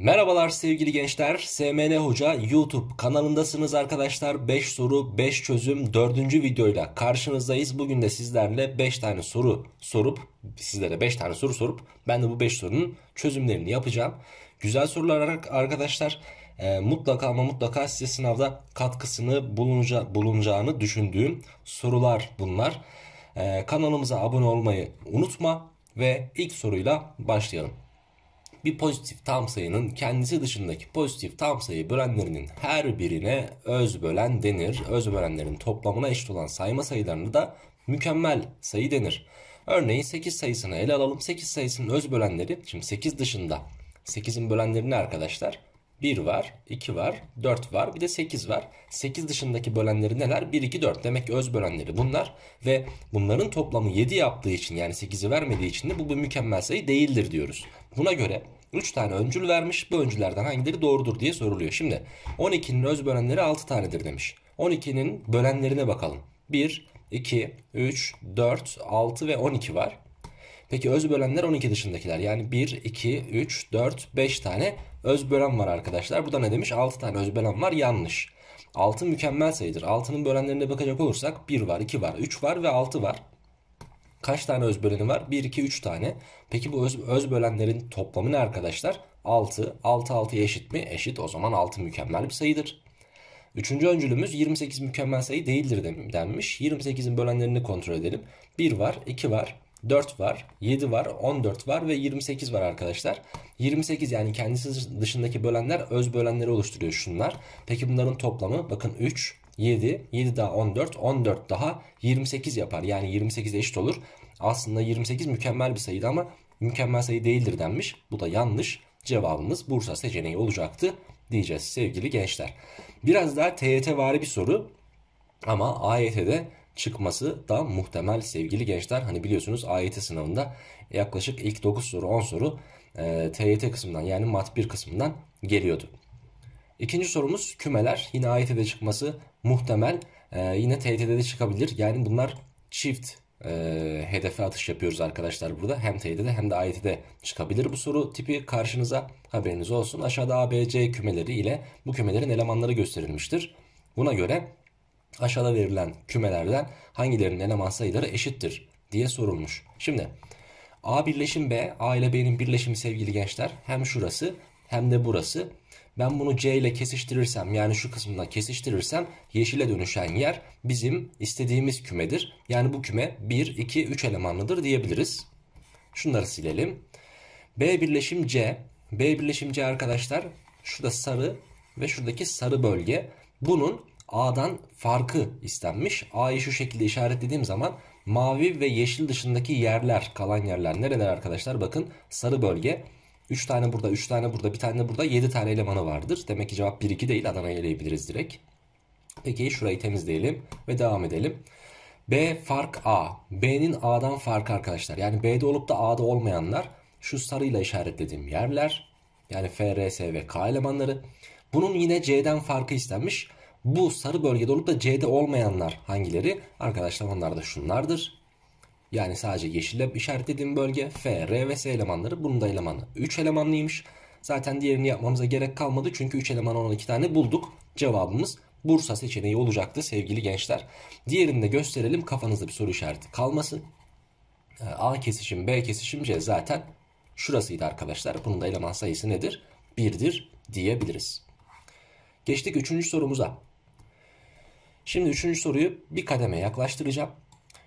Merhabalar sevgili gençler. SMN Hoca YouTube kanalındasınız arkadaşlar. 5 soru 5 çözüm 4. videoyla karşınızdayız. Bugün de sizlerle 5 tane soru sorup sizlere 5 tane soru sorup ben de bu 5 sorunun çözümlerini yapacağım. Güzel sorular arkadaşlar. E, mutlaka ama mutlaka size sınavda katkısını bulunca, bulunacağını düşündüğüm sorular bunlar. E, kanalımıza abone olmayı unutma ve ilk soruyla başlayalım bir pozitif tam sayının kendisi dışındaki pozitif tam sayı bölenlerinin her birine öz bölen denir. Öz bölenlerin toplamına eşit olan sayma sayılarını da mükemmel sayı denir. Örneğin 8 sayısını ele alalım. 8 sayısının öz bölenleri şimdi 8 dışında 8'in bölenleri ne arkadaşlar? 1 var, 2 var, 4 var, bir de 8 var. 8 dışındaki bölenleri neler? 1, 2, 4. Demek ki öz bölenleri bunlar. Ve bunların toplamı 7 yaptığı için yani 8'i vermediği için de bu bir mükemmel sayı değildir diyoruz. Buna göre 3 tane öncül vermiş. Bu öncülerden hangileri doğrudur diye soruluyor. Şimdi 12'nin öz bölenleri 6 tanedir demiş. 12'nin bölenlerine bakalım. 1, 2, 3, 4, 6 ve 12 var. Peki öz bölenler 12 dışındakiler. Yani 1, 2, 3, 4, 5 tane özbölen var arkadaşlar. bu da ne demiş? 6 tane özbölen var yanlış. 6 mükemmel sayıdır. 6'nın bölenlerine bakacak olursak 1 var, 2 var, 3 var ve 6 var. Kaç tane öz böleni var? 1, 2, 3 tane. Peki bu öz, öz bölenlerin toplamı ne arkadaşlar? 6. 6, 6'ya eşit mi? Eşit. O zaman 6 mükemmel bir sayıdır. Üçüncü öncülümüz 28 mükemmel sayı değildir denmiş. 28'in bölenlerini kontrol edelim. 1 var, 2 var, 4 var, 7 var, 14 var ve 28 var arkadaşlar. 28 yani kendisi dışındaki bölenler öz bölenleri oluşturuyor şunlar. Peki bunların toplamı bakın 3, 7, 7 daha 14, 14 daha 28 yapar. Yani 28 eşit olur. Aslında 28 mükemmel bir sayıydı ama mükemmel sayı değildir denmiş. Bu da yanlış. Cevabımız Bursa seçeneği olacaktı diyeceğiz sevgili gençler. Biraz daha TYT vari bir soru. Ama AYT'de çıkması da muhtemel sevgili gençler. Hani biliyorsunuz AYT sınavında yaklaşık ilk 9 soru 10 soru e, TYT kısmından yani mat 1 kısmından geliyordu. İkinci sorumuz kümeler. Yine AYT'de çıkması muhtemel. E, yine TYT'de de çıkabilir. Yani bunlar çift e, hedefe atış yapıyoruz arkadaşlar burada. Hem TYT'de hem de AYT'de çıkabilir bu soru tipi karşınıza haberiniz olsun. Aşağıda ABC kümeleri ile bu kümelerin elemanları gösterilmiştir. Buna göre aşağıda verilen kümelerden hangilerinin eleman sayıları eşittir diye sorulmuş. Şimdi A birleşim B, A ile B'nin birleşimi sevgili gençler hem şurası hem de burası. Ben bunu C ile kesiştirirsem yani şu kısmından kesiştirirsem yeşile dönüşen yer bizim istediğimiz kümedir. Yani bu küme 1, 2, 3 elemanlıdır diyebiliriz. Şunları silelim. B birleşim C. B birleşim C arkadaşlar şurada sarı ve şuradaki sarı bölge. Bunun A'dan farkı istenmiş. A'yı şu şekilde işaretlediğim zaman mavi ve yeşil dışındaki yerler kalan yerler nereler arkadaşlar? Bakın sarı bölge 3 tane burada 3 tane burada bir tane burada 7 tane elemanı vardır. Demek ki cevap 1-2 değil Adana'yı eleyebiliriz direkt. Peki şurayı temizleyelim ve devam edelim. B fark A. B'nin A'dan farkı arkadaşlar. Yani B'de olup da A'da olmayanlar şu sarıyla işaretlediğim yerler. Yani F, R, S ve K elemanları. Bunun yine C'den farkı istenmiş. Bu sarı bölgede olup da C'de olmayanlar hangileri? Arkadaşlar onlar da şunlardır. Yani sadece yeşille işaretlediğim bölge F, R ve S elemanları. Bunun da elemanı 3 elemanlıymış. Zaten diğerini yapmamıza gerek kalmadı. Çünkü 3 eleman olan 2 tane bulduk. Cevabımız Bursa seçeneği olacaktı sevgili gençler. Diğerini de gösterelim kafanızda bir soru işareti kalmasın. Ee, A kesişim B kesişim C zaten şurasıydı arkadaşlar. Bunun da eleman sayısı nedir? 1'dir diyebiliriz. Geçtik 3. sorumuza. Şimdi üçüncü soruyu bir kademe yaklaştıracağım.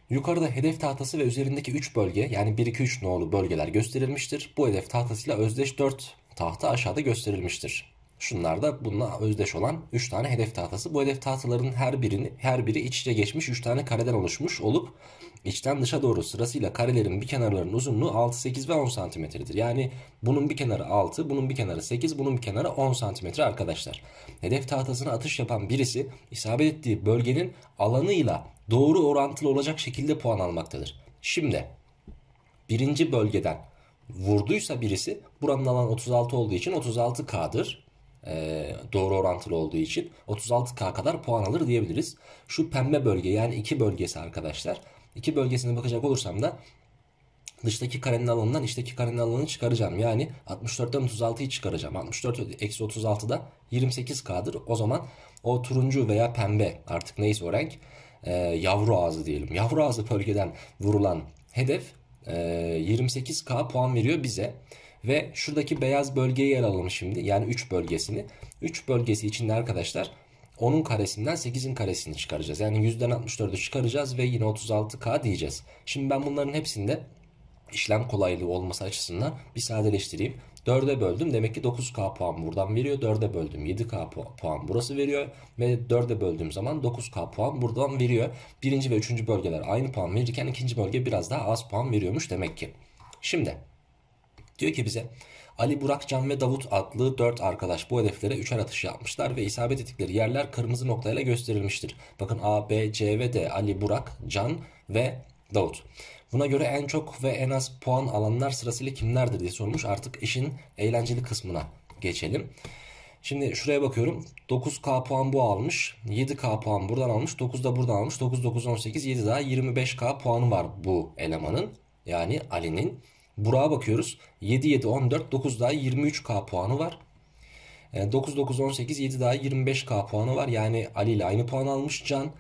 Yukarıda hedef tahtası ve üzerindeki 3 bölge yani 1, 2, 3 nolu bölgeler gösterilmiştir. Bu hedef tahtasıyla özdeş 4 tahta aşağıda gösterilmiştir. Şunlar da bununla özdeş olan 3 tane hedef tahtası. Bu hedef tahtaların her birini her biri iç içe geçmiş 3 tane kareden oluşmuş olup içten dışa doğru sırasıyla karelerin bir kenarlarının uzunluğu 6, 8 ve 10 santimetredir. Yani bunun bir kenarı 6, bunun bir kenarı 8, bunun bir kenarı 10 santimetre arkadaşlar. Hedef tahtasına atış yapan birisi isabet ettiği bölgenin alanıyla doğru orantılı olacak şekilde puan almaktadır. Şimdi birinci bölgeden vurduysa birisi buranın alan 36 olduğu için 36K'dır e, doğru orantılı olduğu için 36K kadar puan alır diyebiliriz. Şu pembe bölge yani iki bölgesi arkadaşlar. İki bölgesine bakacak olursam da dıştaki karenin alanından içteki karenin alanını çıkaracağım. Yani 64'ten 36'yı çıkaracağım. 64 eksi da 28K'dır. O zaman o turuncu veya pembe artık neyse o renk e, yavru ağzı diyelim. Yavru ağzı bölgeden vurulan hedef e, 28K puan veriyor bize. Ve şuradaki beyaz bölgeyi yer alalım şimdi. Yani 3 bölgesini. 3 bölgesi içinde arkadaşlar 10'un karesinden 8'in karesini çıkaracağız. Yani 100'den 64'ü çıkaracağız ve yine 36K diyeceğiz. Şimdi ben bunların hepsinde işlem kolaylığı olması açısından bir sadeleştireyim. 4'e böldüm demek ki 9K puan buradan veriyor. 4'e böldüm 7K puan burası veriyor. Ve 4'e böldüğüm zaman 9K puan buradan veriyor. Birinci ve üçüncü bölgeler aynı puan verirken ikinci bölge biraz daha az puan veriyormuş demek ki. Şimdi Diyor ki bize Ali, Burak, Can ve Davut adlı 4 arkadaş bu hedeflere 3'er atış yapmışlar ve isabet ettikleri yerler kırmızı noktayla gösterilmiştir. Bakın A, B, C ve D Ali, Burak, Can ve Davut. Buna göre en çok ve en az puan alanlar sırasıyla kimlerdir diye sormuş. Artık işin eğlenceli kısmına geçelim. Şimdi şuraya bakıyorum. 9K puan bu almış. 7K puan buradan almış. 9 da buradan almış. 9, 9, 18, 7 daha 25K puanı var bu elemanın. Yani Ali'nin. Burak'a bakıyoruz. 7 7 14 9 daha 23k puanı var. 9 9 18 7 daha 25k puanı var. Yani Ali ile aynı puan almış Can.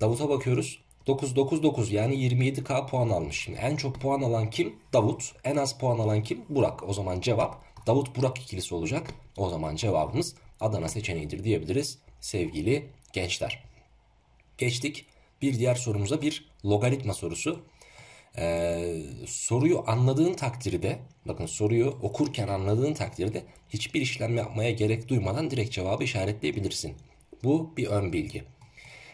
Davut'a bakıyoruz. 9 9 9 yani 27k puan almış. Şimdi en çok puan alan kim? Davut. En az puan alan kim? Burak. O zaman cevap Davut Burak ikilisi olacak. O zaman cevabımız Adana seçeneğidir diyebiliriz sevgili gençler. Geçtik bir diğer sorumuza bir logaritma sorusu. Ee, soruyu anladığın takdirde, bakın soruyu okurken anladığın takdirde hiçbir işlem yapmaya gerek duymadan direkt cevabı işaretleyebilirsin. Bu bir ön bilgi.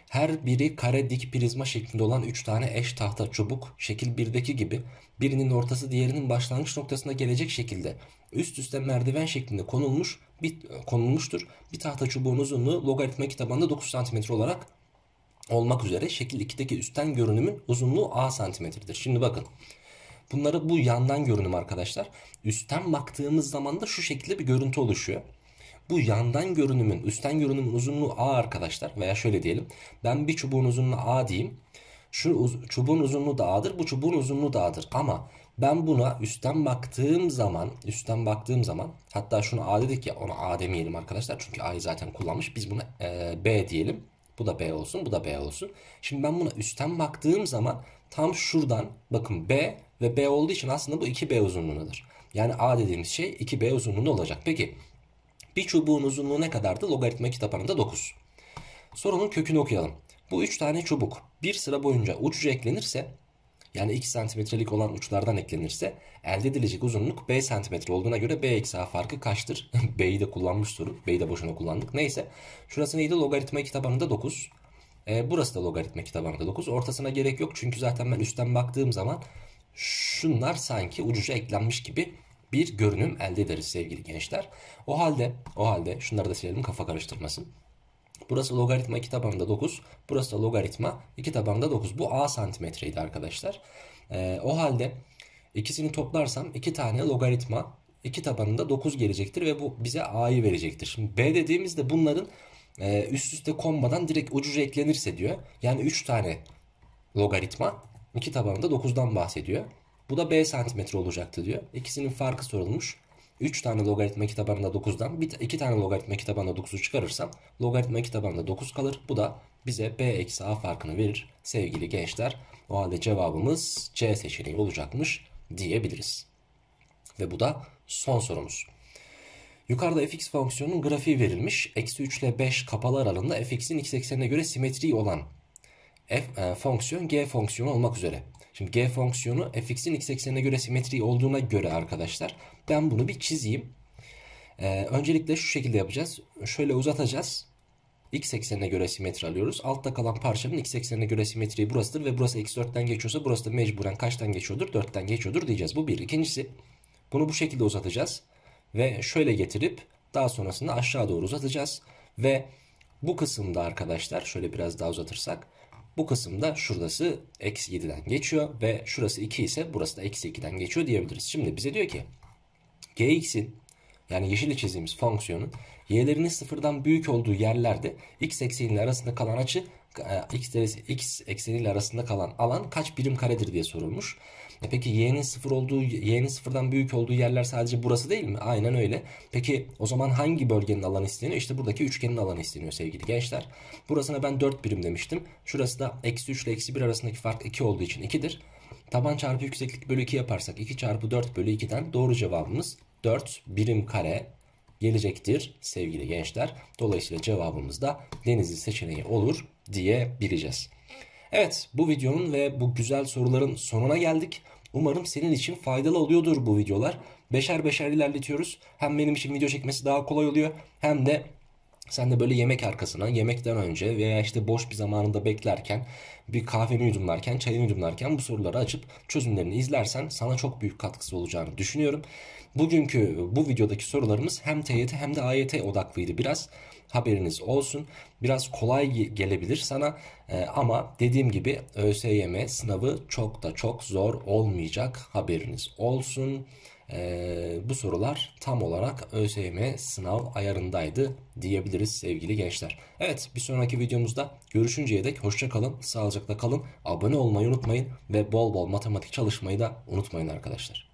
Her biri kare dik prizma şeklinde olan 3 tane eş tahta çubuk şekil 1'deki gibi birinin ortası diğerinin başlangıç noktasına gelecek şekilde üst üste merdiven şeklinde konulmuş bir konulmuştur. Bir tahta çubuğun uzunluğu logaritma kitabında 9 cm olarak olmak üzere şekil 2'deki üstten görünümün uzunluğu a santimetredir. Şimdi bakın. Bunları bu yandan görünüm arkadaşlar. Üstten baktığımız zaman da şu şekilde bir görüntü oluşuyor. Bu yandan görünümün, üstten görünümün uzunluğu A arkadaşlar veya şöyle diyelim. Ben bir çubuğun uzunluğu A diyeyim. Şu uz çubuğun uzunluğu da A'dır, bu çubuğun uzunluğu da A'dır. Ama ben buna üstten baktığım zaman, üstten baktığım zaman hatta şunu A dedik ya ona A demeyelim arkadaşlar. Çünkü A'yı zaten kullanmış. Biz buna e, B diyelim. Bu da B olsun, bu da B olsun. Şimdi ben buna üstten baktığım zaman tam şuradan bakın B ve B olduğu için aslında bu 2B uzunluğundadır. Yani A dediğimiz şey 2B uzunluğunda olacak. Peki bir çubuğun uzunluğu ne kadardı? Logaritma kitaplarında 9. Sorunun kökünü okuyalım. Bu 3 tane çubuk bir sıra boyunca uç eklenirse yani 2 santimetrelik olan uçlardan eklenirse elde edilecek uzunluk b santimetre olduğuna göre b eksi a farkı kaçtır? B'yi de kullanmış soru. B'yi de boşuna kullandık. Neyse. Şurası neydi? Logaritma 2 tabanında 9. E, ee, burası da logaritma 2 tabanında 9. Ortasına gerek yok çünkü zaten ben üstten baktığım zaman şunlar sanki ucuca eklenmiş gibi bir görünüm elde ederiz sevgili gençler. O halde, o halde şunları da silelim kafa karıştırmasın. Burası logaritma 2 tabanında 9. Burası da logaritma 2 tabanında 9. Bu a santimetreydi arkadaşlar. E, o halde ikisini toplarsam 2 tane logaritma 2 tabanında 9 gelecektir ve bu bize a'yı verecektir. Şimdi b dediğimizde bunların e, üst üste konmadan direkt ucuca eklenirse diyor. Yani 3 tane logaritma 2 tabanında 9'dan bahsediyor. Bu da b santimetre olacaktı diyor. İkisinin farkı sorulmuş. 3 tane logaritma kitabanında 9'dan 2 tane logaritma kitabanında 9'u çıkarırsam logaritma kitabanında 9 kalır. Bu da bize b eksi a farkını verir sevgili gençler. O halde cevabımız C seçeneği olacakmış diyebiliriz. Ve bu da son sorumuz. Yukarıda fx fonksiyonunun grafiği verilmiş. Eksi 3 ile 5 kapalı aralığında fx'in x eksenine göre simetriği olan f, e, fonksiyon g fonksiyonu olmak üzere. Şimdi g fonksiyonu fx'in x eksenine göre simetri olduğuna göre arkadaşlar ben bunu bir çizeyim. E, öncelikle şu şekilde yapacağız. Şöyle uzatacağız. X eksenine göre simetri alıyoruz. Altta kalan parçanın x eksenine göre simetriği burasıdır ve burası x4'ten geçiyorsa burası da mecburen kaçtan geçiyordur? 4'ten geçiyordur diyeceğiz. Bu bir. İkincisi bunu bu şekilde uzatacağız ve şöyle getirip daha sonrasında aşağı doğru uzatacağız ve bu kısımda arkadaşlar şöyle biraz daha uzatırsak bu kısımda şurası eksi 7'den geçiyor ve şurası 2 ise burası da eksi 2'den geçiyor diyebiliriz. Şimdi bize diyor ki gx'in yani yeşil çizdiğimiz fonksiyonun y'lerinin sıfırdan büyük olduğu yerlerde x ekseniyle arasında kalan açı x derece x ekseniyle arasında kalan alan kaç birim karedir diye sorulmuş. E peki y'nin sıfır olduğu y'nin sıfırdan büyük olduğu yerler sadece burası değil mi? Aynen öyle. Peki o zaman hangi bölgenin alanı isteniyor? İşte buradaki üçgenin alanı isteniyor sevgili gençler. Burasına ben 4 birim demiştim. Şurası da eksi 3 ile eksi 1 arasındaki fark 2 olduğu için 2'dir. Taban çarpı yükseklik bölü 2 yaparsak 2 çarpı 4 bölü 2'den doğru cevabımız 4 birim kare gelecektir sevgili gençler. Dolayısıyla cevabımız da Denizli seçeneği olur diyebileceğiz. Evet bu videonun ve bu güzel soruların sonuna geldik. Umarım senin için faydalı oluyordur bu videolar. Beşer beşer ilerletiyoruz. Hem benim için video çekmesi daha kolay oluyor hem de sen de böyle yemek arkasına, yemekten önce veya işte boş bir zamanında beklerken, bir kahveni yudumlarken, çayını yudumlarken bu soruları açıp çözümlerini izlersen sana çok büyük katkısı olacağını düşünüyorum. Bugünkü bu videodaki sorularımız hem TYT hem de AYT odaklıydı biraz haberiniz olsun. Biraz kolay gelebilir sana e, ama dediğim gibi ÖSYM sınavı çok da çok zor olmayacak haberiniz olsun. E, bu sorular tam olarak ÖSYM sınav ayarındaydı diyebiliriz sevgili gençler. Evet bir sonraki videomuzda görüşünceye dek hoşçakalın sağlıcakla kalın, abone olmayı unutmayın ve bol bol matematik çalışmayı da unutmayın arkadaşlar.